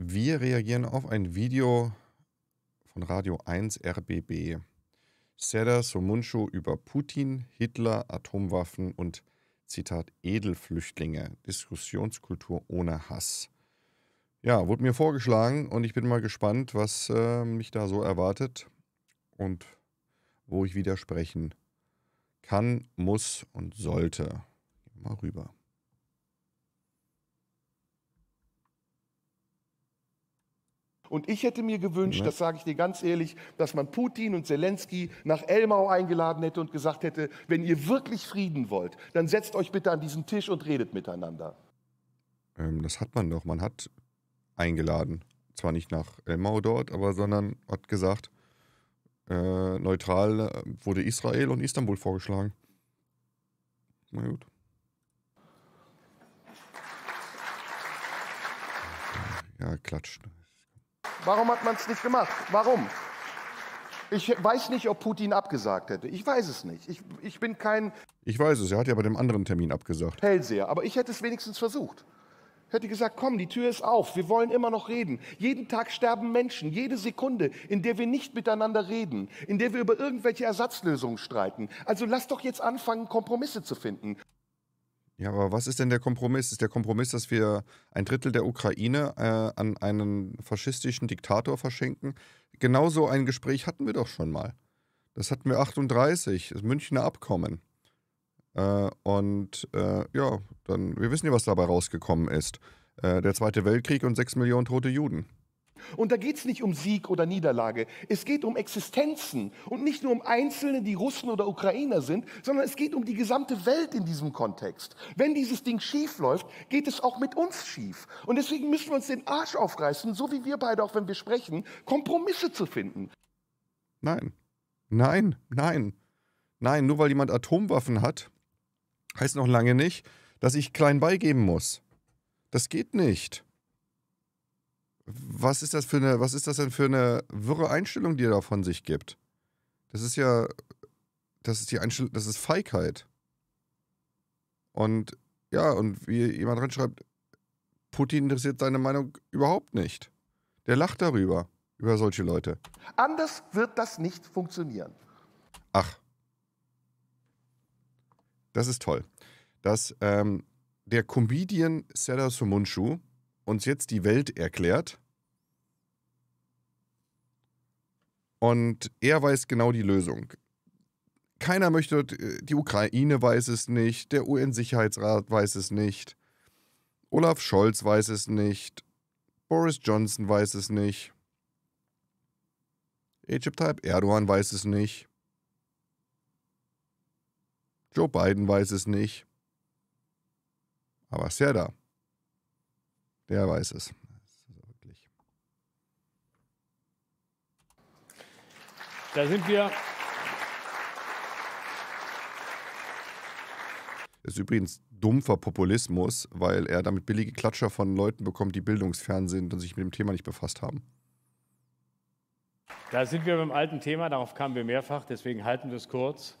Wir reagieren auf ein Video von Radio 1 RBB. Seda Somuncu über Putin, Hitler, Atomwaffen und Zitat Edelflüchtlinge, Diskussionskultur ohne Hass. Ja, wurde mir vorgeschlagen und ich bin mal gespannt, was äh, mich da so erwartet und wo ich widersprechen kann, muss und sollte. Mal rüber. Und ich hätte mir gewünscht, das sage ich dir ganz ehrlich, dass man Putin und Zelensky nach Elmau eingeladen hätte und gesagt hätte, wenn ihr wirklich Frieden wollt, dann setzt euch bitte an diesen Tisch und redet miteinander. Ähm, das hat man doch. Man hat eingeladen. Zwar nicht nach Elmau dort, aber sondern hat gesagt, äh, neutral äh, wurde Israel und Istanbul vorgeschlagen. Na gut. Ja, klatscht. Warum hat man es nicht gemacht? Warum? Ich weiß nicht, ob Putin abgesagt hätte. Ich weiß es nicht. Ich, ich bin kein. Ich weiß es, er hat ja bei dem anderen Termin abgesagt. Hellseher, aber ich hätte es wenigstens versucht. Hätte gesagt, komm, die Tür ist auf, wir wollen immer noch reden. Jeden Tag sterben Menschen, jede Sekunde, in der wir nicht miteinander reden, in der wir über irgendwelche Ersatzlösungen streiten. Also lass doch jetzt anfangen, Kompromisse zu finden. Ja, aber was ist denn der Kompromiss? Ist der Kompromiss, dass wir ein Drittel der Ukraine äh, an einen faschistischen Diktator verschenken? Genauso ein Gespräch hatten wir doch schon mal. Das hatten wir 38, das Münchner Abkommen. Äh, und äh, ja, dann, wir wissen ja, was dabei rausgekommen ist. Äh, der Zweite Weltkrieg und sechs Millionen tote Juden. Und da geht es nicht um Sieg oder Niederlage. Es geht um Existenzen und nicht nur um Einzelne, die Russen oder Ukrainer sind, sondern es geht um die gesamte Welt in diesem Kontext. Wenn dieses Ding schief läuft, geht es auch mit uns schief. Und deswegen müssen wir uns den Arsch aufreißen, so wie wir beide, auch wenn wir sprechen, Kompromisse zu finden. Nein, nein, nein, nein. Nur weil jemand Atomwaffen hat, heißt noch lange nicht, dass ich klein beigeben muss. Das geht nicht was ist das für eine, was ist das denn für eine wirre Einstellung, die er da von sich gibt? Das ist ja, das ist die Einstellung, das ist Feigheit. Und ja, und wie jemand reinschreibt, Putin interessiert seine Meinung überhaupt nicht. Der lacht darüber, über solche Leute. Anders wird das nicht funktionieren. Ach. Das ist toll. Dass ähm, der Comedian Seda Sumunchu, uns jetzt die Welt erklärt. Und er weiß genau die Lösung. Keiner möchte, die Ukraine weiß es nicht, der UN-Sicherheitsrat weiß es nicht, Olaf Scholz weiß es nicht, Boris Johnson weiß es nicht, Egypt Type Erdogan weiß es nicht, Joe Biden weiß es nicht, aber Serda Wer weiß es. Da sind wir. Das ist übrigens dumpfer Populismus, weil er damit billige Klatscher von Leuten bekommt, die bildungsfern sind und sich mit dem Thema nicht befasst haben. Da sind wir beim alten Thema, darauf kamen wir mehrfach, deswegen halten wir es kurz.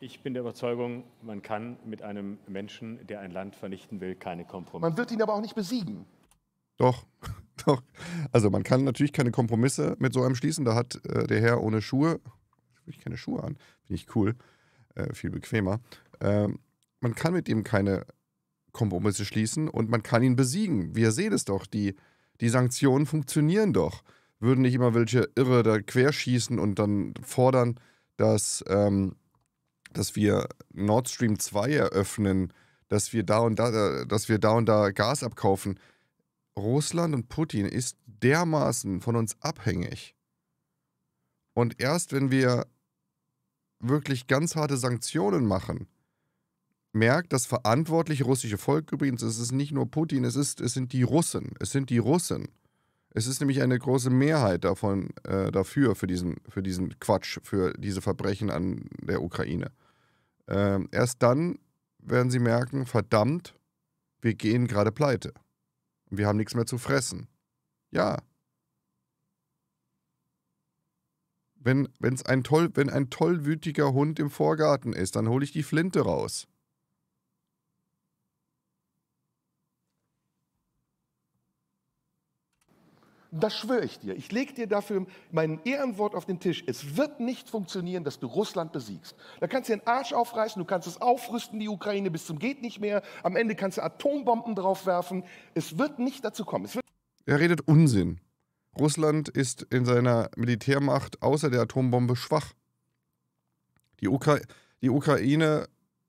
Ich bin der Überzeugung, man kann mit einem Menschen, der ein Land vernichten will, keine Kompromisse. Man wird ihn aber auch nicht besiegen. Doch, doch. Also man kann natürlich keine Kompromisse mit so einem schließen. Da hat äh, der Herr ohne Schuhe, ich keine Schuhe an, finde ich cool, äh, viel bequemer. Ähm, man kann mit ihm keine Kompromisse schließen und man kann ihn besiegen. Wir sehen es doch, die, die Sanktionen funktionieren doch. Würden nicht immer welche Irre da querschießen und dann fordern, dass, ähm, dass wir Nord Stream 2 eröffnen, dass wir da und da, äh, dass wir da und da Gas abkaufen Russland und Putin ist dermaßen von uns abhängig. Und erst wenn wir wirklich ganz harte Sanktionen machen, merkt das verantwortliche russische Volk übrigens, es ist nicht nur Putin, es, ist, es sind die Russen. Es sind die Russen. Es ist nämlich eine große Mehrheit davon äh, dafür, für diesen, für diesen Quatsch, für diese Verbrechen an der Ukraine. Ähm, erst dann werden sie merken, verdammt, wir gehen gerade pleite. Und wir haben nichts mehr zu fressen. Ja. Wenn, wenn's ein toll, wenn ein tollwütiger Hund im Vorgarten ist, dann hole ich die Flinte raus. Das schwöre ich dir. Ich lege dir dafür mein Ehrenwort auf den Tisch. Es wird nicht funktionieren, dass du Russland besiegst. Da kannst du den Arsch aufreißen, du kannst es aufrüsten, die Ukraine bis zum geht nicht mehr. Am Ende kannst du Atombomben draufwerfen. Es wird nicht dazu kommen. er redet Unsinn. Russland ist in seiner Militärmacht außer der Atombombe schwach. Die, Ukra die Ukraine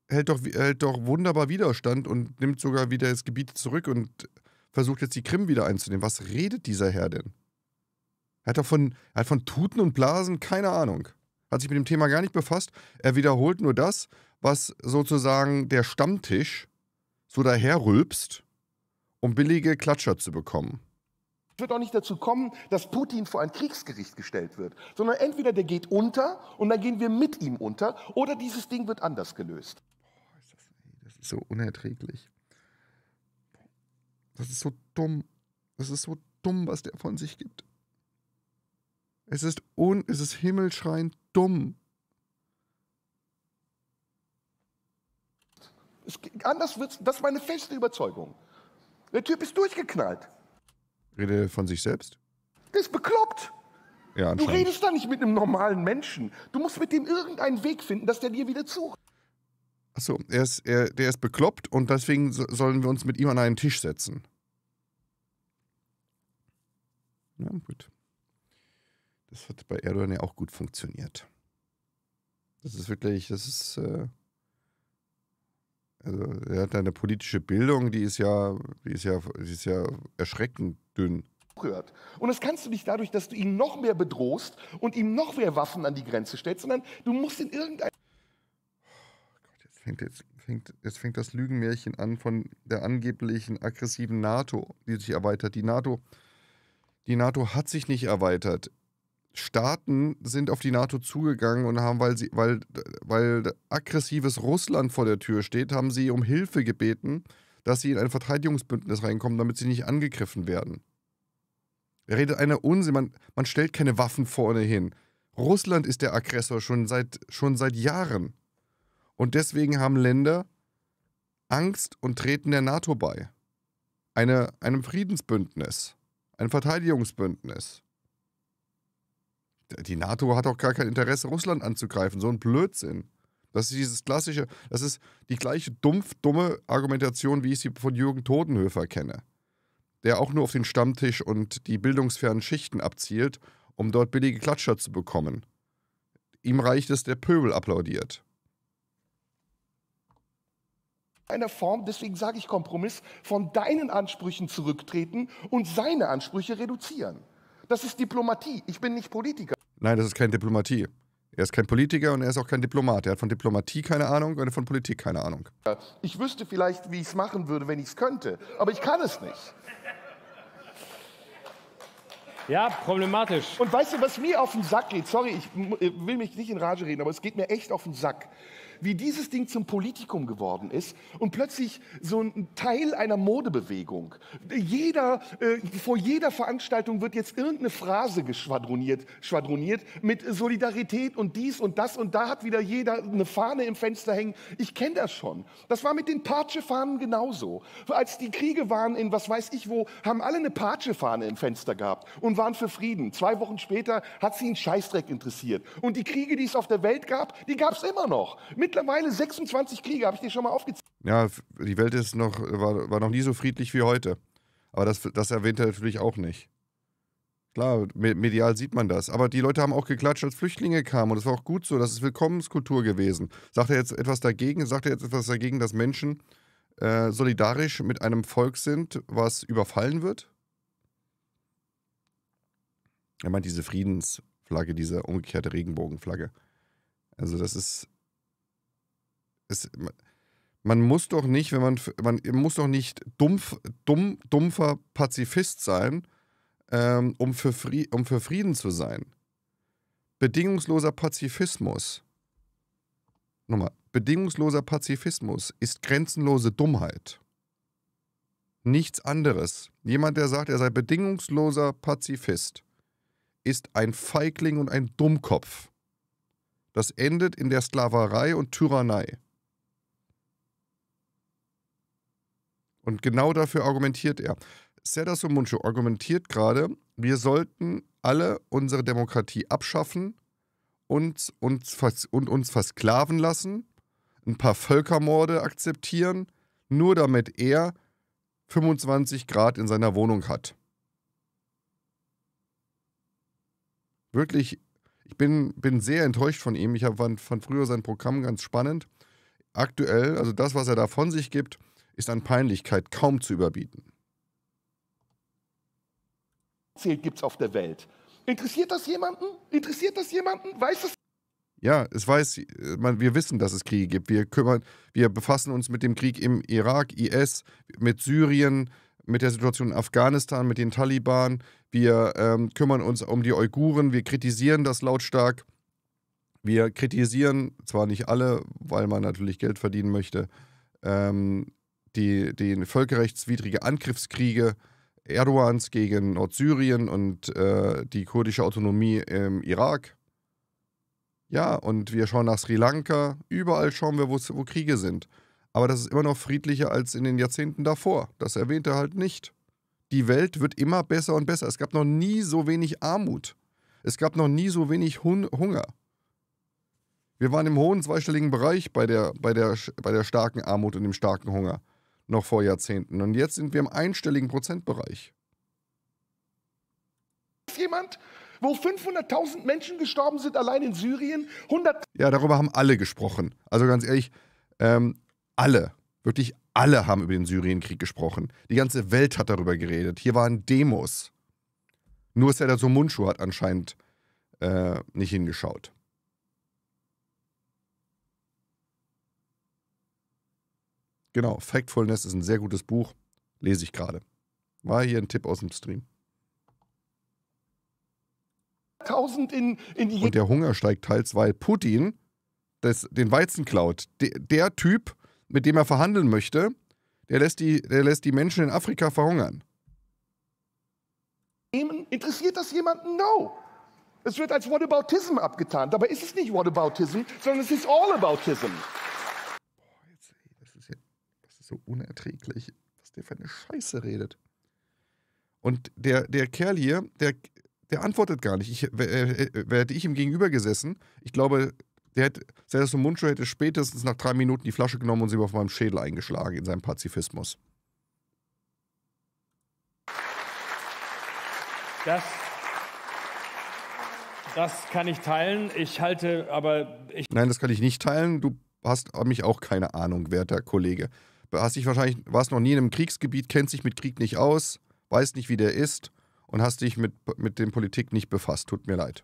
hält doch, hält doch wunderbar Widerstand und nimmt sogar wieder das Gebiet zurück und versucht jetzt die Krim wieder einzunehmen. Was redet dieser Herr denn? Er hat, davon, er hat von Tuten und Blasen keine Ahnung. Hat sich mit dem Thema gar nicht befasst. Er wiederholt nur das, was sozusagen der Stammtisch so daherrülpst, um billige Klatscher zu bekommen. Es wird auch nicht dazu kommen, dass Putin vor ein Kriegsgericht gestellt wird, sondern entweder der geht unter und dann gehen wir mit ihm unter oder dieses Ding wird anders gelöst. das ist so unerträglich. Das ist so dumm. Das ist so dumm, was der von sich gibt. Es ist un, es ist himmelschreiend dumm. Es, anders wird's, das ist meine feste Überzeugung. Der Typ ist durchgeknallt. Rede von sich selbst? Der ist bekloppt. Ja, du redest da nicht mit einem normalen Menschen. Du musst mit dem irgendeinen Weg finden, dass der dir wieder zuhört. Achso, er ist, er, der ist bekloppt und deswegen so, sollen wir uns mit ihm an einen Tisch setzen. Na ja, gut. Das hat bei Erdogan ja auch gut funktioniert. Das ist wirklich, das ist. Äh, also er hat eine politische Bildung, die ist ja, die ist ja, die ist ja erschreckend dünn. Hört. Und das kannst du nicht dadurch, dass du ihn noch mehr bedrohst und ihm noch mehr Waffen an die Grenze stellst, sondern du musst in irgendeinem fängt jetzt, fängt, jetzt fängt das Lügenmärchen an von der angeblichen aggressiven NATO, die sich erweitert. Die NATO, die NATO hat sich nicht erweitert. Staaten sind auf die NATO zugegangen und haben, weil, sie, weil, weil aggressives Russland vor der Tür steht, haben sie um Hilfe gebeten, dass sie in ein Verteidigungsbündnis reinkommen, damit sie nicht angegriffen werden. Er redet einer Unsinn, man, man stellt keine Waffen vorne hin. Russland ist der Aggressor schon seit, schon seit Jahren. Und deswegen haben Länder Angst und treten der NATO bei. Eine, einem Friedensbündnis, ein Verteidigungsbündnis. Die NATO hat auch gar kein Interesse, Russland anzugreifen. So ein Blödsinn. Das ist dieses klassische, das ist die gleiche dumpf, dumme Argumentation, wie ich sie von Jürgen Todenhöfer kenne. Der auch nur auf den Stammtisch und die bildungsfernen Schichten abzielt, um dort billige Klatscher zu bekommen. Ihm reicht es, der Pöbel applaudiert einer Form, deswegen sage ich Kompromiss, von deinen Ansprüchen zurücktreten und seine Ansprüche reduzieren. Das ist Diplomatie. Ich bin nicht Politiker. Nein, das ist keine Diplomatie. Er ist kein Politiker und er ist auch kein Diplomat. Er hat von Diplomatie keine Ahnung und von Politik keine Ahnung. Ich wüsste vielleicht, wie ich es machen würde, wenn ich es könnte, aber ich kann es nicht. Ja, problematisch. Und weißt du, was mir auf den Sack geht? Sorry, ich äh, will mich nicht in Rage reden, aber es geht mir echt auf den Sack wie dieses Ding zum Politikum geworden ist und plötzlich so ein Teil einer Modebewegung. Jeder, äh, vor jeder Veranstaltung wird jetzt irgendeine Phrase geschwadroniert, schwadroniert mit Solidarität und dies und das und da hat wieder jeder eine Fahne im Fenster hängen. Ich kenne das schon. Das war mit den Patschefahnen genauso. Als die Kriege waren in was weiß ich wo, haben alle eine Patschefahne im Fenster gehabt und waren für Frieden. Zwei Wochen später hat sie einen Scheißdreck interessiert. Und die Kriege, die es auf der Welt gab, die gab es immer noch. Mit mittlerweile 26 Kriege, habe ich dir schon mal aufgezählt. Ja, die Welt ist noch, war, war noch nie so friedlich wie heute. Aber das, das erwähnt er natürlich auch nicht. Klar, medial sieht man das. Aber die Leute haben auch geklatscht, als Flüchtlinge kamen. Und es war auch gut so. Das ist Willkommenskultur gewesen. Sagt er jetzt etwas dagegen? Sagt er jetzt etwas dagegen, dass Menschen äh, solidarisch mit einem Volk sind, was überfallen wird? Er meint diese Friedensflagge, diese umgekehrte Regenbogenflagge. Also, das ist es, man muss doch nicht, wenn man, man muss doch nicht dumpf, dumm, dumpfer Pazifist sein, ähm, um, für Fri um für Frieden zu sein. Bedingungsloser Pazifismus. Nochmal, bedingungsloser Pazifismus ist grenzenlose Dummheit. Nichts anderes. Jemand, der sagt, er sei bedingungsloser Pazifist, ist ein Feigling und ein Dummkopf. Das endet in der Sklaverei und Tyrannei. Und genau dafür argumentiert er. Sedas Muncho argumentiert gerade, wir sollten alle unsere Demokratie abschaffen und uns, und uns versklaven lassen, ein paar Völkermorde akzeptieren, nur damit er 25 Grad in seiner Wohnung hat. Wirklich, ich bin, bin sehr enttäuscht von ihm. Ich fand, fand früher sein Programm ganz spannend. Aktuell, also das, was er da von sich gibt, ist an Peinlichkeit kaum zu überbieten. Gibt es auf der Welt. Interessiert das jemanden? Interessiert das jemanden? Weiß das? Ja, es weiß, äh, man, wir wissen, dass es Kriege gibt. Wir kümmern, wir befassen uns mit dem Krieg im Irak, IS, mit Syrien, mit der Situation in Afghanistan, mit den Taliban. Wir ähm, kümmern uns um die Uiguren. Wir kritisieren das lautstark. Wir kritisieren, zwar nicht alle, weil man natürlich Geld verdienen möchte, ähm, die, die völkerrechtswidrige Angriffskriege Erdogans gegen Nordsyrien und äh, die kurdische Autonomie im Irak. Ja, und wir schauen nach Sri Lanka. Überall schauen wir, wo Kriege sind. Aber das ist immer noch friedlicher als in den Jahrzehnten davor. Das erwähnt er halt nicht. Die Welt wird immer besser und besser. Es gab noch nie so wenig Armut. Es gab noch nie so wenig Hun Hunger. Wir waren im hohen zweistelligen Bereich bei der, bei, der, bei der starken Armut und dem starken Hunger noch vor Jahrzehnten. Und jetzt sind wir im einstelligen Prozentbereich. Jemand, wo 500.000 Menschen gestorben sind, allein in Syrien, 100. Ja, darüber haben alle gesprochen. Also ganz ehrlich, ähm, alle, wirklich alle haben über den Syrienkrieg gesprochen. Die ganze Welt hat darüber geredet. Hier waren Demos. Nur dass er da so Mundschuh hat anscheinend äh, nicht hingeschaut. Genau, Factfulness ist ein sehr gutes Buch, lese ich gerade. War hier ein Tipp aus dem Stream. 1000 in, in Und der Hunger steigt teils, weil Putin das, den Weizen klaut. De, der Typ, mit dem er verhandeln möchte, der lässt die, der lässt die Menschen in Afrika verhungern. Interessiert das jemanden? No. Es wird als Whataboutism abgetan. Dabei ist es nicht Whataboutism, sondern es ist Allaboutism so unerträglich, was der für eine Scheiße redet. Und der, der Kerl hier, der, der antwortet gar nicht. Ich, hätte ich ihm gegenüber gesessen, ich glaube, der hätte, selbst Sergio Muncho hätte spätestens nach drei Minuten die Flasche genommen und sie auf meinem Schädel eingeschlagen in seinem Pazifismus. Das, das kann ich teilen. Ich halte aber. Ich Nein, das kann ich nicht teilen. Du hast mich auch keine Ahnung, werter Kollege hast dich wahrscheinlich, warst noch nie in einem Kriegsgebiet, kennst dich mit Krieg nicht aus, weißt nicht, wie der ist und hast dich mit, mit dem Politik nicht befasst. Tut mir leid.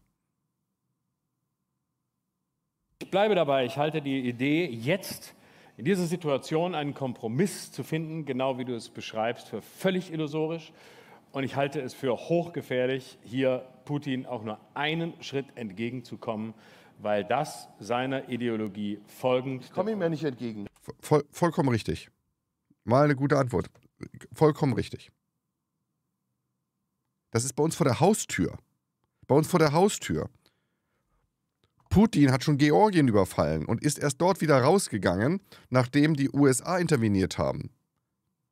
Ich bleibe dabei, ich halte die Idee, jetzt in dieser Situation einen Kompromiss zu finden, genau wie du es beschreibst, für völlig illusorisch. Und ich halte es für hochgefährlich, hier Putin auch nur einen Schritt entgegenzukommen, weil das seiner Ideologie folgend. Ich komme ihm ja nicht entgegen. Voll, vollkommen richtig. Mal eine gute Antwort. Vollkommen richtig. Das ist bei uns vor der Haustür. Bei uns vor der Haustür. Putin hat schon Georgien überfallen und ist erst dort wieder rausgegangen, nachdem die USA interveniert haben.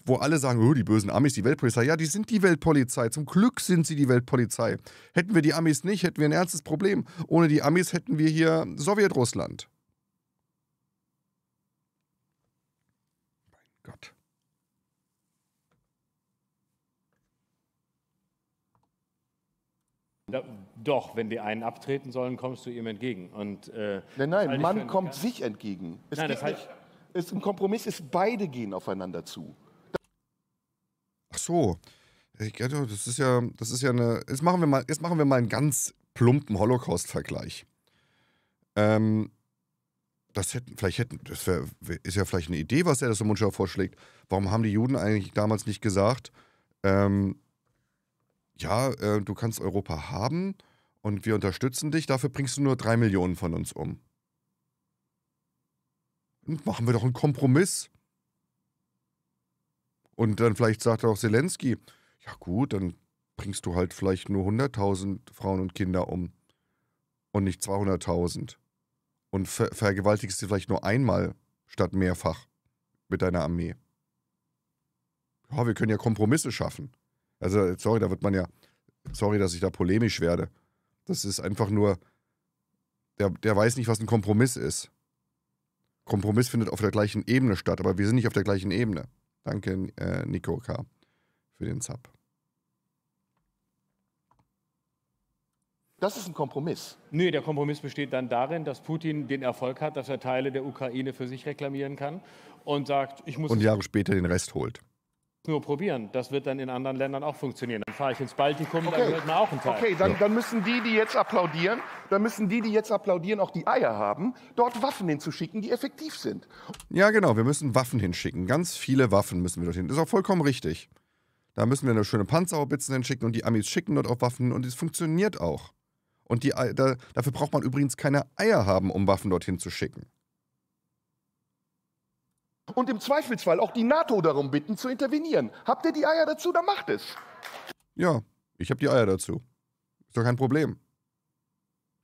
Wo alle sagen, oh, die bösen Amis, die Weltpolizei. Ja, die sind die Weltpolizei. Zum Glück sind sie die Weltpolizei. Hätten wir die Amis nicht, hätten wir ein ernstes Problem. Ohne die Amis hätten wir hier Sowjetrussland. Mein Gott. Da, doch, wenn die einen abtreten sollen, kommst du ihm entgegen. Und, äh, nein, nein, man kommt sich entgegen. Es nein, das heißt, ist ein Kompromiss, ist beide gehen aufeinander zu. Ach so. Das ist ja, das ist ja eine. Jetzt machen wir mal, jetzt machen wir mal einen ganz plumpen Holocaust-Vergleich. Ähm, das hätten, vielleicht hätten, das wär, ist ja vielleicht eine Idee, was er das im Mundschau vorschlägt. Warum haben die Juden eigentlich damals nicht gesagt, ähm, ja, äh, du kannst Europa haben und wir unterstützen dich, dafür bringst du nur drei Millionen von uns um. Und hm, machen wir doch einen Kompromiss. Und dann vielleicht sagt auch Zelensky, ja gut, dann bringst du halt vielleicht nur 100.000 Frauen und Kinder um und nicht 200.000. Und ver vergewaltigst sie vielleicht nur einmal statt mehrfach mit deiner Armee. Ja, wir können ja Kompromisse schaffen. Also, sorry, da wird man ja, sorry, dass ich da polemisch werde. Das ist einfach nur, der, der weiß nicht, was ein Kompromiss ist. Kompromiss findet auf der gleichen Ebene statt, aber wir sind nicht auf der gleichen Ebene. Danke, äh, Nico K. für den Sub. Das ist ein Kompromiss. Nee, der Kompromiss besteht dann darin, dass Putin den Erfolg hat, dass er Teile der Ukraine für sich reklamieren kann und sagt, ich muss. Und Jahre später den Rest holt nur probieren. Das wird dann in anderen Ländern auch funktionieren. Dann fahre ich ins Baltikum, okay. dann hört man auch einen Teil. Okay, dann, dann, müssen die, die jetzt applaudieren, dann müssen die, die jetzt applaudieren, auch die Eier haben, dort Waffen hinzuschicken, die effektiv sind. Ja, genau, wir müssen Waffen hinschicken. Ganz viele Waffen müssen wir dorthin. Das ist auch vollkommen richtig. Da müssen wir eine schöne Panzerhaubitzen hinschicken und die Amis schicken dort auch Waffen und es funktioniert auch. Und die, da, dafür braucht man übrigens keine Eier haben, um Waffen dorthin zu schicken. Und im Zweifelsfall auch die NATO darum bitten, zu intervenieren. Habt ihr die Eier dazu, dann macht es. Ja, ich habe die Eier dazu. Ist doch kein Problem.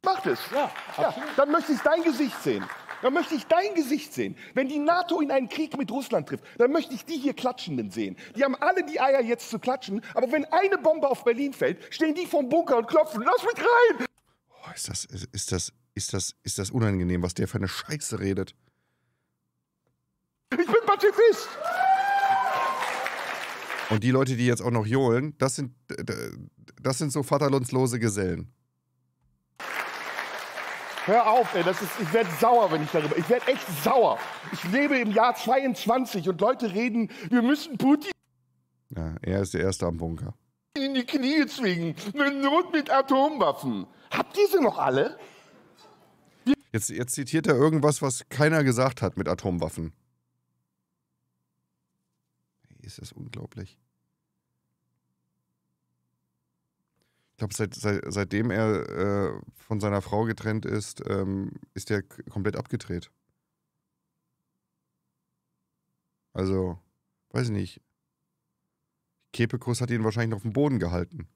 Macht es. Ja, ja, dann möchte ich dein Gesicht sehen. Dann möchte ich dein Gesicht sehen. Wenn die NATO in einen Krieg mit Russland trifft, dann möchte ich die hier Klatschenden sehen. Die haben alle die Eier jetzt zu klatschen, aber wenn eine Bombe auf Berlin fällt, stehen die vom Bunker und klopfen, lass mich rein! Oh, ist das, ist das, ist das, ist das unangenehm, was der für eine Scheiße redet. Ich bin Pazifist! Und die Leute, die jetzt auch noch johlen, das sind, das sind so vaterlandslose Gesellen. Hör auf, ey, das ist, ich werde sauer, wenn ich darüber. Ich werde echt sauer. Ich lebe im Jahr 22 und Leute reden, wir müssen Putin. Ja, er ist der Erste am Bunker. In die Knie zwingen. Eine Not mit Atomwaffen. Habt ihr sie noch alle? Jetzt, jetzt zitiert er irgendwas, was keiner gesagt hat mit Atomwaffen ist das unglaublich. Ich glaube, seit, seit, seitdem er äh, von seiner Frau getrennt ist, ähm, ist er komplett abgedreht. Also, weiß ich nicht. Kepekus hat ihn wahrscheinlich noch auf dem Boden gehalten.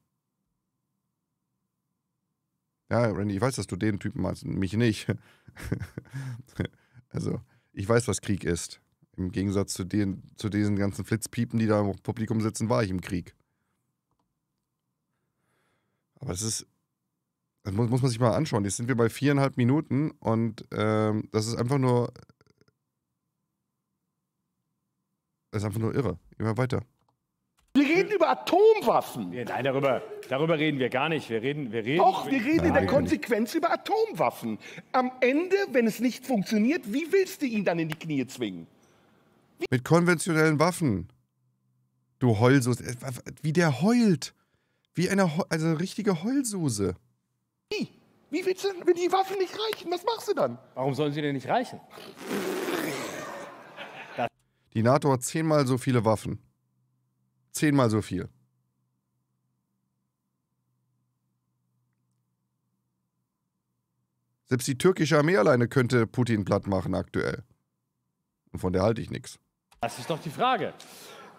Ja, Randy, ich weiß, dass du den Typen meinst, mich nicht. also, ich weiß, was Krieg ist. Im Gegensatz zu, den, zu diesen ganzen Flitzpiepen, die da im Publikum sitzen, war ich im Krieg. Aber das ist, das muss, muss man sich mal anschauen. Jetzt sind wir bei viereinhalb Minuten und ähm, das ist einfach nur, das ist einfach nur irre. Immer weiter. Wir reden über Atomwaffen. nein, darüber, darüber reden wir gar nicht. Wir reden, wir reden. Doch, wir reden in der Konsequenz über Atomwaffen. Am Ende, wenn es nicht funktioniert, wie willst du ihn dann in die Knie zwingen? Mit konventionellen Waffen. Du Heulsoße. Äh, wie der heult. Wie eine, Heu also eine richtige Heulsoße. Wie? Wie willst du, wenn die Waffen nicht reichen, was machst du dann? Warum sollen sie denn nicht reichen? Die NATO hat zehnmal so viele Waffen. Zehnmal so viel. Selbst die türkische Armee alleine könnte Putin platt machen aktuell. Und von der halte ich nichts. Das ist doch die Frage.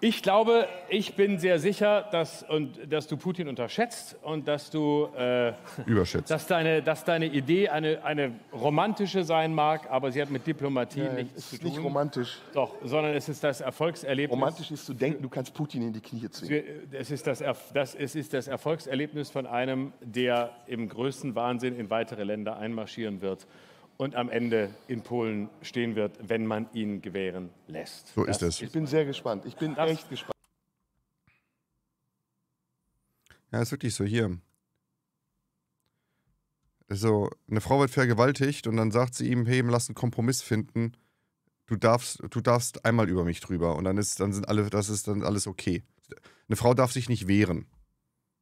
Ich glaube, ich bin sehr sicher, dass, und, dass du Putin unterschätzt und dass du äh, überschätzt. Dass deine, dass deine Idee eine, eine romantische sein mag, aber sie hat mit Diplomatie Nein, nichts es zu ist Nicht romantisch. Doch, sondern es ist das Erfolgserlebnis. Romantisch ist zu denken, du kannst Putin in die Knie zwingen. Es ist das, das, es ist das Erfolgserlebnis von einem, der im größten Wahnsinn in weitere Länder einmarschieren wird und am Ende in Polen stehen wird, wenn man ihn gewähren lässt. So das ist es. Ich bin sehr gespannt. Ich bin das echt gespannt. Ja, ist wirklich so hier. Also, eine Frau wird vergewaltigt und dann sagt sie ihm, hey, lass einen Kompromiss finden. Du darfst, du darfst einmal über mich drüber und dann ist, dann sind alle, das ist dann alles okay. Eine Frau darf sich nicht wehren.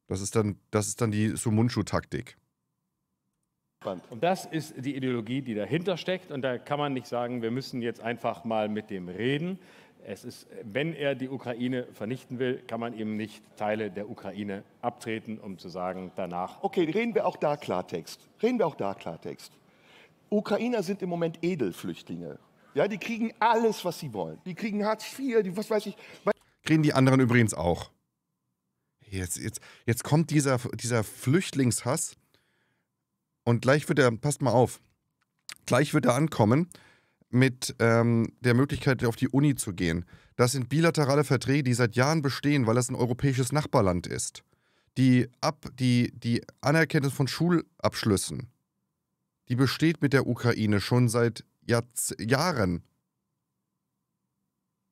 Das ist dann, das ist dann die Sumunchu-Taktik. Spannend. Und das ist die Ideologie, die dahinter steckt. Und da kann man nicht sagen, wir müssen jetzt einfach mal mit dem reden. Es ist, wenn er die Ukraine vernichten will, kann man eben nicht Teile der Ukraine abtreten, um zu sagen, danach. Okay, reden wir auch da Klartext. Reden wir auch da Klartext. Ukrainer sind im Moment Edelflüchtlinge. Ja, die kriegen alles, was sie wollen. Die kriegen Hartz IV, die, was weiß ich. Kriegen die anderen übrigens auch. Jetzt, jetzt, jetzt kommt dieser, dieser Flüchtlingshass und gleich wird er, passt mal auf, gleich wird er ankommen mit ähm, der Möglichkeit, auf die Uni zu gehen. Das sind bilaterale Verträge, die seit Jahren bestehen, weil das ein europäisches Nachbarland ist. Die, Ab die, die Anerkennung von Schulabschlüssen, die besteht mit der Ukraine schon seit Jahrz Jahren.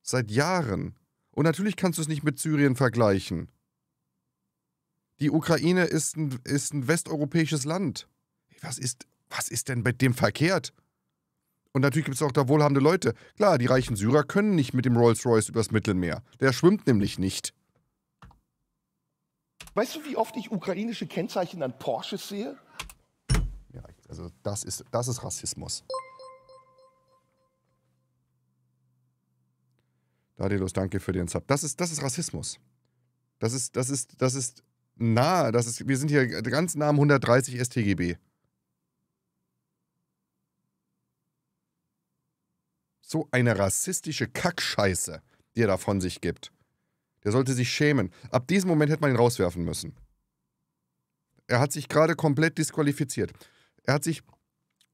Seit Jahren. Und natürlich kannst du es nicht mit Syrien vergleichen. Die Ukraine ist ein, ist ein westeuropäisches Land was ist, was ist denn mit dem verkehrt? Und natürlich gibt es auch da wohlhabende Leute. Klar, die reichen Syrer können nicht mit dem Rolls-Royce übers Mittelmeer. Der schwimmt nämlich nicht. Weißt du, wie oft ich ukrainische Kennzeichen an Porsches sehe? Ja, also das ist, das ist Rassismus. Dadelos, danke für den Sub. Das ist, das ist Rassismus. Das ist, das ist, das ist nahe. Das ist, wir sind hier ganz nah am 130 StGB. So eine rassistische Kackscheiße, die er da von sich gibt. Der sollte sich schämen. Ab diesem Moment hätte man ihn rauswerfen müssen. Er hat sich gerade komplett disqualifiziert. Er hat sich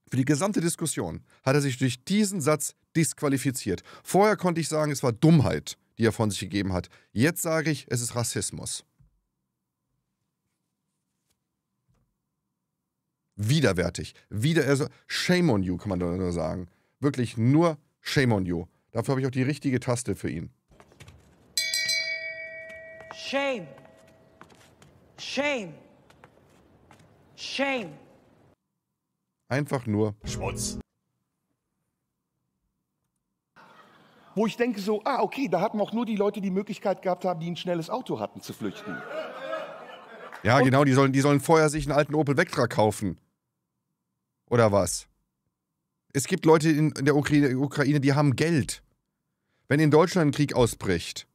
für die gesamte Diskussion hat er sich durch diesen Satz disqualifiziert. Vorher konnte ich sagen, es war Dummheit, die er von sich gegeben hat. Jetzt sage ich, es ist Rassismus. Widerwärtig. Wieder, also, shame on you, kann man nur sagen. Wirklich nur Shame on you. Dafür habe ich auch die richtige Taste für ihn. Shame. Shame. Shame. Einfach nur Schmutz. Wo ich denke so, ah, okay, da hatten auch nur die Leute die Möglichkeit gehabt haben, die ein schnelles Auto hatten, zu flüchten. Ja, Und genau, die sollen, die sollen vorher sich einen alten Opel Vectra kaufen. Oder was? Es gibt Leute in der Ukraine, die haben Geld. Wenn in Deutschland ein Krieg ausbricht,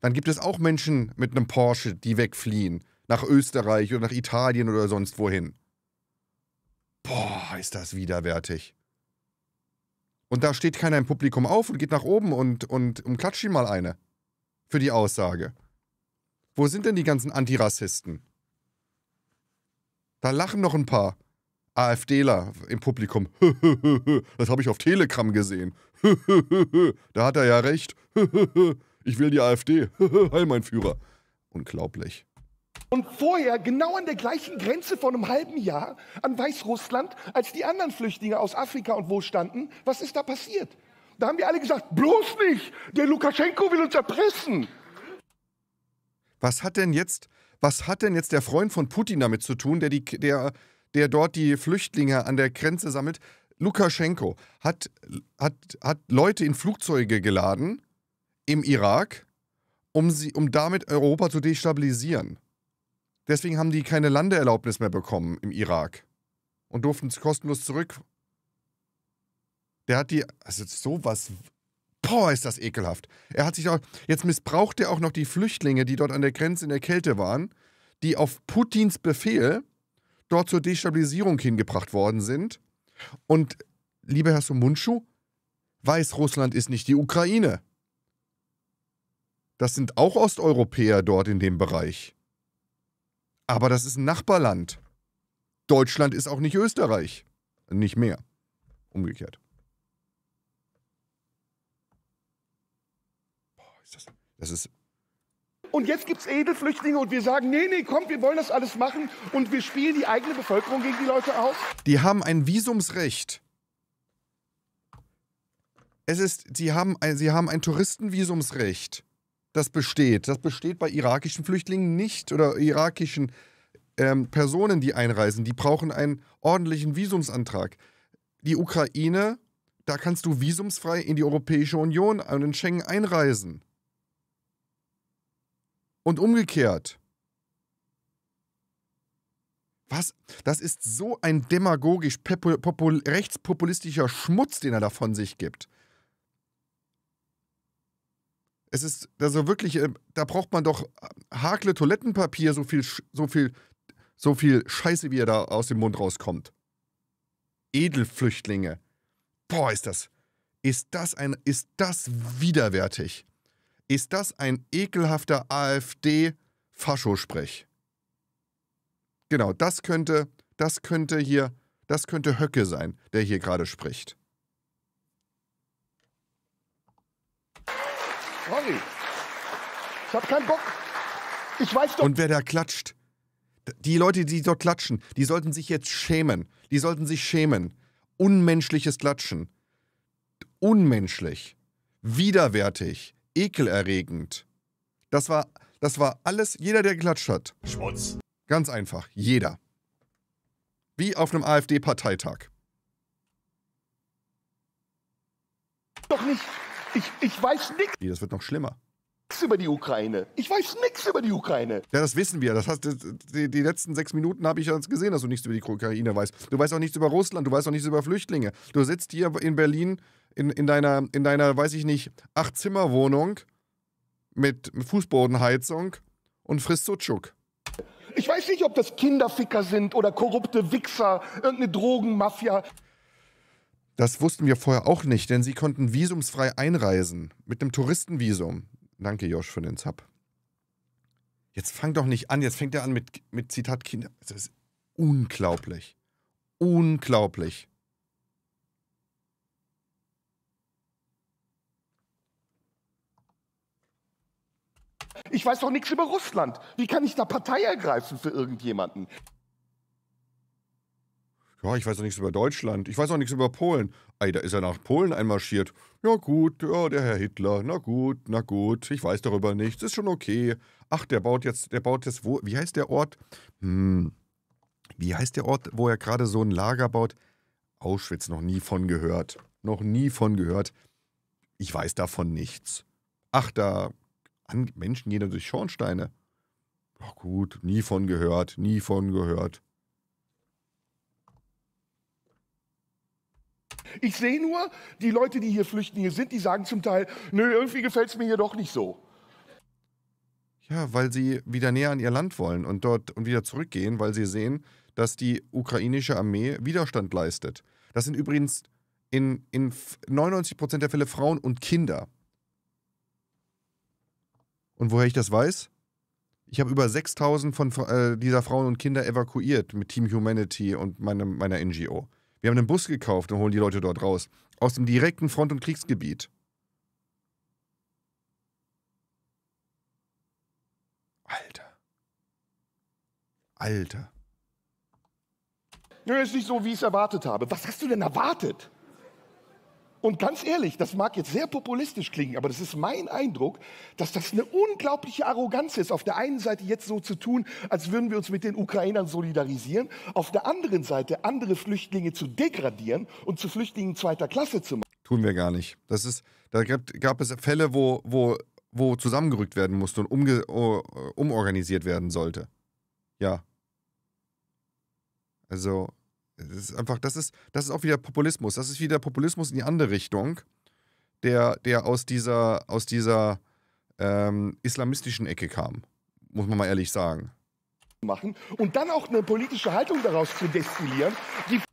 dann gibt es auch Menschen mit einem Porsche, die wegfliehen. Nach Österreich oder nach Italien oder sonst wohin. Boah, ist das widerwärtig. Und da steht keiner im Publikum auf und geht nach oben und, und umklatscht ihm mal eine. Für die Aussage. Wo sind denn die ganzen Antirassisten? Da lachen noch ein paar. AfDler im Publikum. Das habe ich auf Telegram gesehen. Da hat er ja recht. Ich will die AfD. Heil, mein Führer. Unglaublich. Und vorher, genau an der gleichen Grenze vor einem halben Jahr an Weißrussland, als die anderen Flüchtlinge aus Afrika und wo standen, was ist da passiert? Da haben wir alle gesagt, bloß nicht, der Lukaschenko will uns erpressen. Was hat denn jetzt, was hat denn jetzt der Freund von Putin damit zu tun, der die, der der dort die Flüchtlinge an der Grenze sammelt. Lukaschenko hat, hat, hat Leute in Flugzeuge geladen im Irak, um, sie, um damit Europa zu destabilisieren. Deswegen haben die keine Landeerlaubnis mehr bekommen im Irak und durften es kostenlos zurück. Der hat die, also sowas, boah, ist das ekelhaft. Er hat sich auch, jetzt missbraucht er auch noch die Flüchtlinge, die dort an der Grenze in der Kälte waren, die auf Putins Befehl dort zur Destabilisierung hingebracht worden sind. Und, lieber Herr Sumunchu, Weißrussland ist nicht die Ukraine. Das sind auch Osteuropäer dort in dem Bereich. Aber das ist ein Nachbarland. Deutschland ist auch nicht Österreich. Nicht mehr. Umgekehrt. Boah, ist das, das ist und jetzt gibt es Edelflüchtlinge und wir sagen, nee, nee, komm, wir wollen das alles machen und wir spielen die eigene Bevölkerung gegen die Leute aus. Die haben ein Visumsrecht. Es ist, sie haben ein, sie haben ein Touristenvisumsrecht. Das besteht. Das besteht bei irakischen Flüchtlingen nicht oder irakischen ähm, Personen, die einreisen. Die brauchen einen ordentlichen Visumsantrag. Die Ukraine, da kannst du visumsfrei in die Europäische Union und in Schengen einreisen und umgekehrt. Was? Das ist so ein demagogisch rechtspopulistischer Schmutz, den er da von sich gibt. Es ist also wirklich, äh, da braucht man doch äh, hakle Toilettenpapier, so viel, so viel, so viel Scheiße, wie er da aus dem Mund rauskommt. Edelflüchtlinge. Boah, ist das, ist das ein, ist das widerwärtig ist das ein ekelhafter AfD-Faschosprech. Genau, das könnte, das könnte hier, das könnte Höcke sein, der hier gerade spricht. Sorry. Ich hab keinen Bock. Ich weiß doch. Und wer da klatscht, die Leute, die dort klatschen, die sollten sich jetzt schämen. Die sollten sich schämen. Unmenschliches Klatschen. Unmenschlich. Widerwärtig ekelerregend. Das war, das war alles, jeder, der geklatscht hat. Schmutz. Ganz einfach, jeder. Wie auf einem AfD-Parteitag. Doch nicht. Ich, ich weiß nichts. Nee, das wird noch schlimmer. über die Ukraine. Ich weiß nichts über die Ukraine. Ja, das wissen wir. Das hast, die, die letzten sechs Minuten habe ich ja gesehen, dass du nichts über die Ukraine weißt. Du weißt auch nichts über Russland. Du weißt auch nichts über Flüchtlinge. Du sitzt hier in Berlin in, in, deiner, in deiner, weiß ich nicht, Acht-Zimmer-Wohnung mit Fußbodenheizung und frisst Sutschuk. Ich weiß nicht, ob das Kinderficker sind oder korrupte Wichser, irgendeine Drogenmafia. Das wussten wir vorher auch nicht, denn sie konnten visumsfrei einreisen. Mit einem Touristenvisum. Danke, Josh, für den Zap. Jetzt fang doch nicht an, jetzt fängt er an mit, mit Zitat Kinder. Das ist unglaublich. Unglaublich. Ich weiß doch nichts über Russland. Wie kann ich da Partei ergreifen für irgendjemanden? Ja, ich weiß doch nichts über Deutschland. Ich weiß auch nichts über Polen. Ei, da ist er nach Polen einmarschiert. Ja gut, ja, der Herr Hitler. Na gut, na gut. Ich weiß darüber nichts. Ist schon okay. Ach, der baut jetzt, der baut jetzt, wo, wie heißt der Ort? Hm, wie heißt der Ort, wo er gerade so ein Lager baut? Auschwitz, noch nie von gehört. Noch nie von gehört. Ich weiß davon nichts. Ach, da an Menschen gehen durch Schornsteine. Ach gut, nie von gehört, nie von gehört. Ich sehe nur, die Leute, die hier flüchten, hier sind, die sagen zum Teil, nö, irgendwie gefällt es mir hier doch nicht so. Ja, weil sie wieder näher an ihr Land wollen und dort und wieder zurückgehen, weil sie sehen, dass die ukrainische Armee Widerstand leistet. Das sind übrigens in, in 99% der Fälle Frauen und Kinder. Und woher ich das weiß? Ich habe über 6000 von äh, dieser Frauen und Kinder evakuiert mit Team Humanity und meine, meiner NGO. Wir haben einen Bus gekauft und holen die Leute dort raus. Aus dem direkten Front- und Kriegsgebiet. Alter. Alter. Nö, ist nicht so, wie ich es erwartet habe. Was hast du denn erwartet? Und ganz ehrlich, das mag jetzt sehr populistisch klingen, aber das ist mein Eindruck, dass das eine unglaubliche Arroganz ist, auf der einen Seite jetzt so zu tun, als würden wir uns mit den Ukrainern solidarisieren, auf der anderen Seite andere Flüchtlinge zu degradieren und zu Flüchtlingen zweiter Klasse zu machen. Tun wir gar nicht. Das ist, da gab, gab es Fälle, wo, wo, wo zusammengerückt werden musste und umge, umorganisiert werden sollte. Ja. Also das ist einfach, das ist, das ist auch wieder Populismus. Das ist wieder Populismus in die andere Richtung, der, der aus dieser, aus dieser ähm, islamistischen Ecke kam, muss man mal ehrlich sagen. Machen und dann auch eine politische Haltung daraus zu destillieren.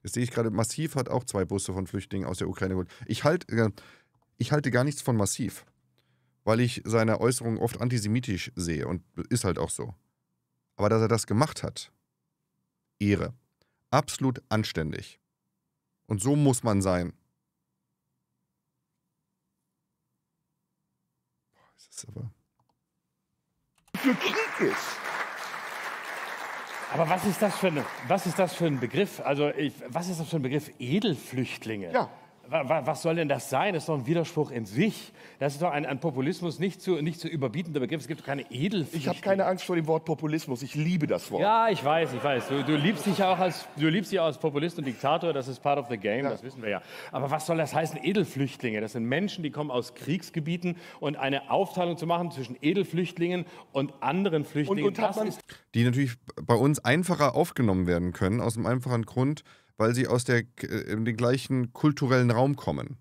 das sehe ich gerade, Massiv hat auch zwei Busse von Flüchtlingen aus der Ukraine geholt. Ich, halt, äh, ich halte gar nichts von Massiv, weil ich seine Äußerungen oft antisemitisch sehe und ist halt auch so. Aber dass er das gemacht hat, Ehre absolut anständig. Und so muss man sein. Boah, ist das aber. Für Krieg ist. Aber was ist das für, eine, was ist das für ein Begriff? Also, ich, was ist das für ein Begriff? Edelflüchtlinge. Ja was soll denn das sein? Das ist doch ein Widerspruch in sich. Das ist doch ein, ein Populismus nicht zu, nicht zu überbietender Begriff. Es gibt keine Edelfrüchte. Ich habe keine Angst vor dem Wort Populismus. Ich liebe das Wort. Ja, ich weiß, ich weiß. Du, du liebst dich auch als, du liebst dich auch als Populist und Diktator. Das ist part of the game. Ja. Das wissen wir ja. Aber was soll das heißen? Edelflüchtlinge. Das sind Menschen, die kommen aus Kriegsgebieten und eine Aufteilung zu machen zwischen Edelflüchtlingen und anderen Flüchtlingen. Und, und die natürlich bei uns einfacher aufgenommen werden können aus dem einfachen Grund weil sie aus der, äh, dem gleichen kulturellen Raum kommen.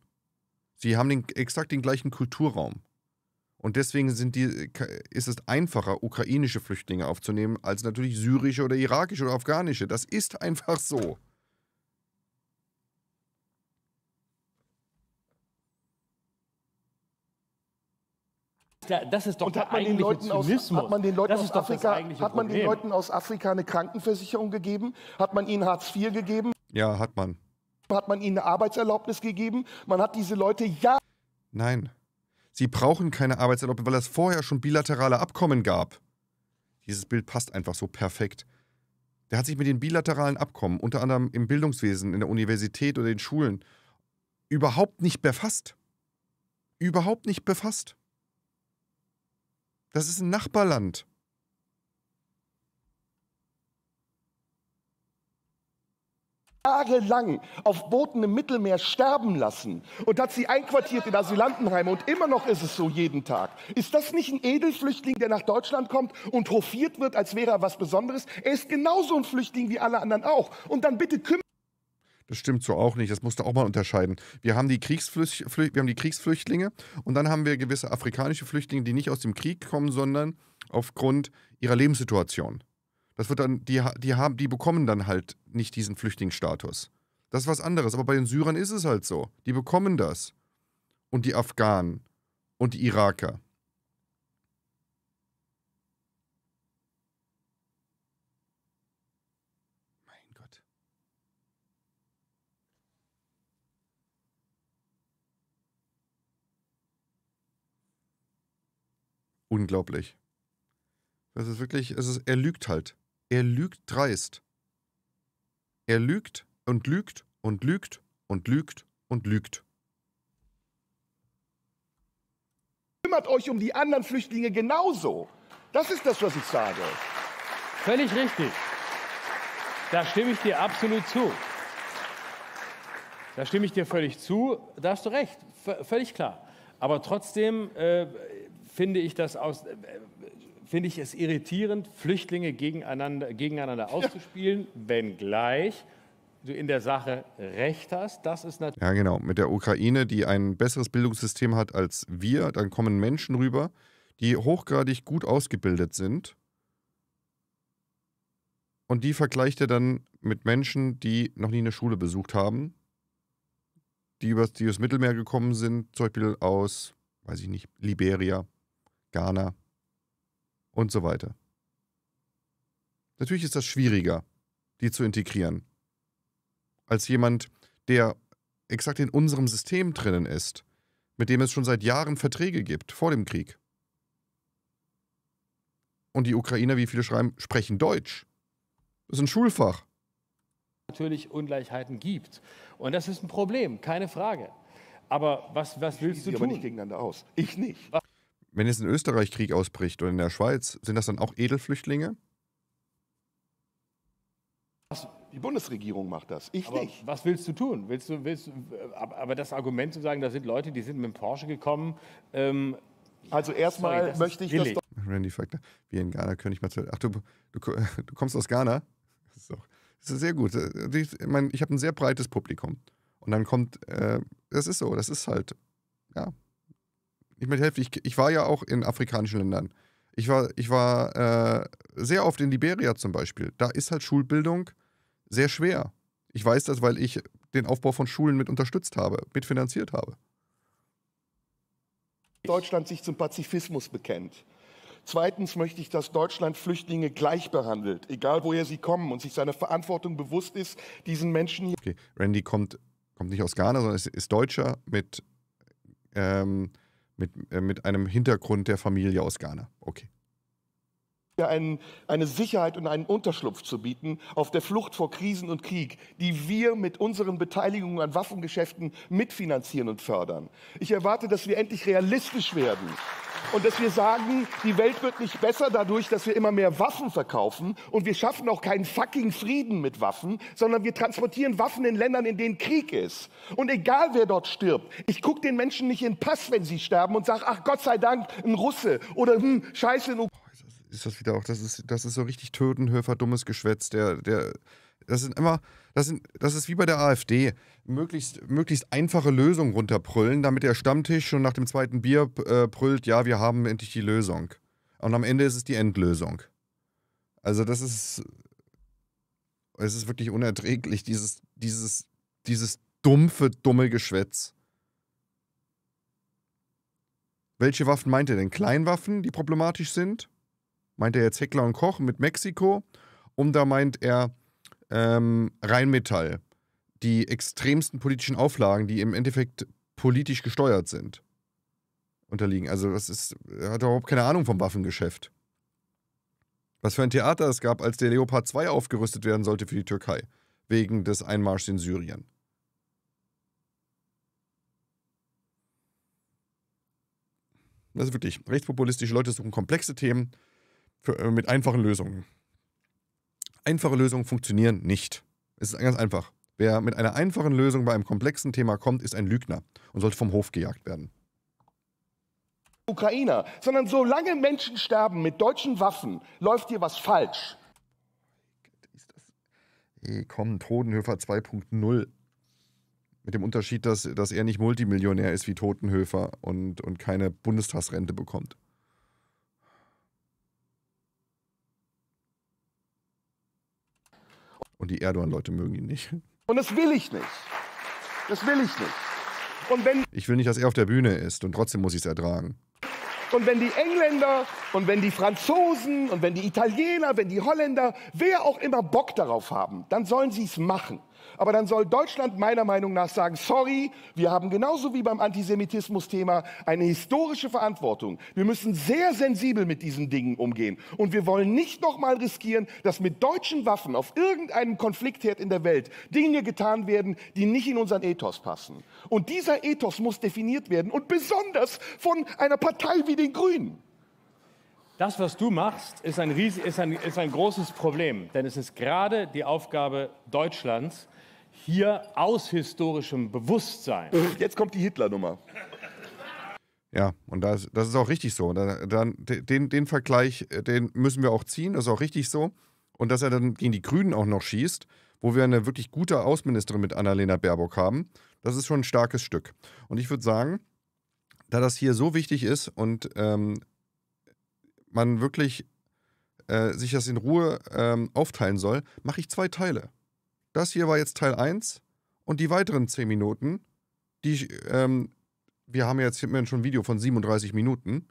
Sie haben den, exakt den gleichen Kulturraum. Und deswegen die, äh, ist es einfacher, ukrainische Flüchtlinge aufzunehmen, als natürlich syrische oder irakische oder afghanische. Das ist einfach so. Das ist doch und hat man den Leuten aus, hat man den Leuten aus Afrika, hat man den Leuten aus Afrika eine Krankenversicherung gegeben? Hat man ihnen Hartz IV gegeben? Ja, hat man. Hat man ihnen eine Arbeitserlaubnis gegeben? Man hat diese Leute ja. Nein. Sie brauchen keine Arbeitserlaubnis, weil es vorher schon bilaterale Abkommen gab. Dieses Bild passt einfach so perfekt. Der hat sich mit den bilateralen Abkommen, unter anderem im Bildungswesen, in der Universität oder in Schulen, überhaupt nicht befasst. Überhaupt nicht befasst. Das ist ein Nachbarland. jahrelang auf Booten im Mittelmeer sterben lassen und hat sie einquartiert in Asylantenheime und immer noch ist es so jeden Tag. Ist das nicht ein Edelflüchtling, der nach Deutschland kommt und hofiert wird, als wäre er was Besonderes? Er ist genauso ein Flüchtling wie alle anderen auch. Und dann bitte kümmert das stimmt so auch nicht. Das musst du auch mal unterscheiden. Wir haben, die wir haben die Kriegsflüchtlinge und dann haben wir gewisse afrikanische Flüchtlinge, die nicht aus dem Krieg kommen, sondern aufgrund ihrer Lebenssituation. Das wird dann, die, die, haben, die bekommen dann halt nicht diesen Flüchtlingsstatus. Das ist was anderes. Aber bei den Syrern ist es halt so. Die bekommen das. Und die Afghanen und die Iraker. Mein Gott. Unglaublich. Das ist wirklich, es ist, er lügt halt. Er lügt dreist. Er lügt und lügt und lügt und lügt und lügt. Kümmert euch um die anderen Flüchtlinge genauso. Das ist das, was ich sage. Völlig richtig. Da stimme ich dir absolut zu. Da stimme ich dir völlig zu. Da hast du recht. V völlig klar. Aber trotzdem äh, finde ich das aus. Äh, finde ich es irritierend, Flüchtlinge gegeneinander, gegeneinander auszuspielen, ja. wenngleich du in der Sache recht hast. Das ist natürlich. Ja, genau. Mit der Ukraine, die ein besseres Bildungssystem hat als wir, dann kommen Menschen rüber, die hochgradig gut ausgebildet sind. Und die vergleicht er dann mit Menschen, die noch nie eine Schule besucht haben, die übers, die Mittelmeer gekommen sind, zum Beispiel aus, weiß ich nicht, Liberia, Ghana und so weiter. Natürlich ist das schwieriger, die zu integrieren, als jemand, der exakt in unserem System drinnen ist, mit dem es schon seit Jahren Verträge gibt, vor dem Krieg. Und die Ukrainer, wie viele schreiben, sprechen Deutsch. Das ist ein Schulfach. Natürlich Ungleichheiten gibt. Und das ist ein Problem, keine Frage. Aber was, was willst du tun? aber nicht gegeneinander aus. Ich nicht. Was wenn jetzt in Österreich Krieg ausbricht oder in der Schweiz, sind das dann auch Edelflüchtlinge? Die Bundesregierung macht das, ich aber nicht. Was willst du tun? Willst du, willst, aber das Argument zu sagen, da sind Leute, die sind mit dem Porsche gekommen. Ähm, also erstmal sorry, möchte ich das doch. Randy fragt, wie in Ghana könnte ich mal zu. Ach, du, du, du, kommst aus Ghana? Das ist, doch, das ist sehr gut. Äh, ich, ich habe ein sehr breites Publikum. Und dann kommt, äh, das ist so, das ist halt, ja, ich meine, ich, ich war ja auch in afrikanischen Ländern. Ich war, ich war äh, sehr oft in Liberia zum Beispiel. Da ist halt Schulbildung sehr schwer. Ich weiß das, weil ich den Aufbau von Schulen mit unterstützt habe, mitfinanziert habe. Deutschland sich zum Pazifismus bekennt. Zweitens möchte ich, dass Deutschland Flüchtlinge gleich behandelt, egal woher sie kommen und sich seiner Verantwortung bewusst ist, diesen Menschen hier. Okay, Randy kommt, kommt nicht aus Ghana, sondern ist, ist Deutscher mit ähm, mit, äh, mit einem Hintergrund der Familie aus Ghana. Okay. Einen, eine Sicherheit und einen Unterschlupf zu bieten auf der Flucht vor Krisen und Krieg, die wir mit unseren Beteiligungen an Waffengeschäften mitfinanzieren und fördern. Ich erwarte, dass wir endlich realistisch werden und dass wir sagen, die Welt wird nicht besser dadurch, dass wir immer mehr Waffen verkaufen und wir schaffen auch keinen fucking Frieden mit Waffen, sondern wir transportieren Waffen in Ländern, in denen Krieg ist. Und egal wer dort stirbt, ich gucke den Menschen nicht in den Pass, wenn sie sterben und sage, ach Gott sei Dank, ein Russe oder hm, scheiße, ein ist das wieder auch, das ist, das ist so richtig Tötenhöfer dummes Geschwätz, der, der, das sind immer, das, sind, das ist wie bei der AfD. Möglichst, möglichst einfache Lösungen runterbrüllen, damit der Stammtisch schon nach dem zweiten Bier äh, brüllt, ja, wir haben endlich die Lösung. Und am Ende ist es die Endlösung. Also das ist, es ist wirklich unerträglich, dieses, dieses, dieses dumpfe, dumme Geschwätz. Welche Waffen meint er denn? Kleinwaffen, die problematisch sind? Meint er jetzt Heckler und Koch mit Mexiko? Und da meint er ähm, Rheinmetall die extremsten politischen Auflagen, die im Endeffekt politisch gesteuert sind, unterliegen. Also das ist, hat überhaupt keine Ahnung vom Waffengeschäft. Was für ein Theater es gab, als der Leopard 2 aufgerüstet werden sollte für die Türkei, wegen des Einmarschs in Syrien. Das also ist wirklich, rechtspopulistische Leute suchen komplexe Themen für, äh, mit einfachen Lösungen. Einfache Lösungen funktionieren nicht. Es ist ganz einfach. Wer mit einer einfachen Lösung bei einem komplexen Thema kommt, ist ein Lügner und sollte vom Hof gejagt werden. Ukrainer, sondern solange Menschen sterben mit deutschen Waffen, läuft hier was falsch. Ist das? Hey, komm, Totenhöfer 2.0. Mit dem Unterschied, dass, dass er nicht Multimillionär ist wie Totenhöfer und, und keine Bundestagsrente bekommt. Und die Erdogan-Leute mögen ihn nicht. Und das will ich nicht. Das will ich nicht. Und wenn ich will nicht, dass er auf der Bühne ist und trotzdem muss ich es ertragen. Und wenn die Engländer und wenn die Franzosen und wenn die Italiener, wenn die Holländer, wer auch immer Bock darauf haben, dann sollen sie es machen. Aber dann soll Deutschland meiner Meinung nach sagen, sorry, wir haben genauso wie beim Antisemitismus-Thema eine historische Verantwortung. Wir müssen sehr sensibel mit diesen Dingen umgehen. Und wir wollen nicht nochmal riskieren, dass mit deutschen Waffen auf irgendeinem Konfliktherd in der Welt Dinge getan werden, die nicht in unseren Ethos passen. Und dieser Ethos muss definiert werden und besonders von einer Partei wie den Grünen. Das, was du machst, ist ein, ist, ein, ist ein großes Problem, denn es ist gerade die Aufgabe Deutschlands, hier aus historischem Bewusstsein. Jetzt kommt die Hitler-Nummer. Ja, und das, das ist auch richtig so. Dann, den, den Vergleich, äh, den müssen wir auch ziehen, das ist auch richtig so. Und dass er dann gegen die Grünen auch noch schießt, wo wir eine wirklich gute Außenministerin mit Annalena Baerbock haben, das ist schon ein starkes Stück. Und ich würde sagen, da das hier so wichtig ist und ähm, man wirklich äh, sich das in Ruhe ähm, aufteilen soll, mache ich zwei Teile. Das hier war jetzt Teil 1 und die weiteren 10 Minuten, die ähm, wir haben jetzt schon ein Video von 37 Minuten,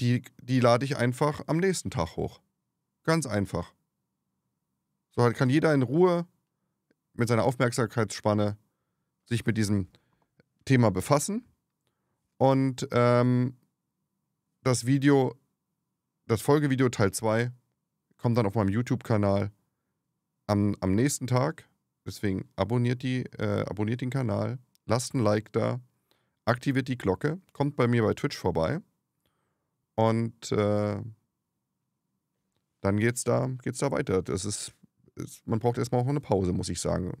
die, die lade ich einfach am nächsten Tag hoch. Ganz einfach. So halt kann jeder in Ruhe mit seiner Aufmerksamkeitsspanne sich mit diesem Thema befassen und ähm, das Video, das Folgevideo Teil 2 kommt dann auf meinem YouTube-Kanal am, am nächsten Tag. Deswegen abonniert, die, äh, abonniert den Kanal, lasst ein Like da, aktiviert die Glocke, kommt bei mir bei Twitch vorbei und äh, dann geht's da, geht's da weiter. Das ist, ist man braucht erstmal auch eine Pause, muss ich sagen.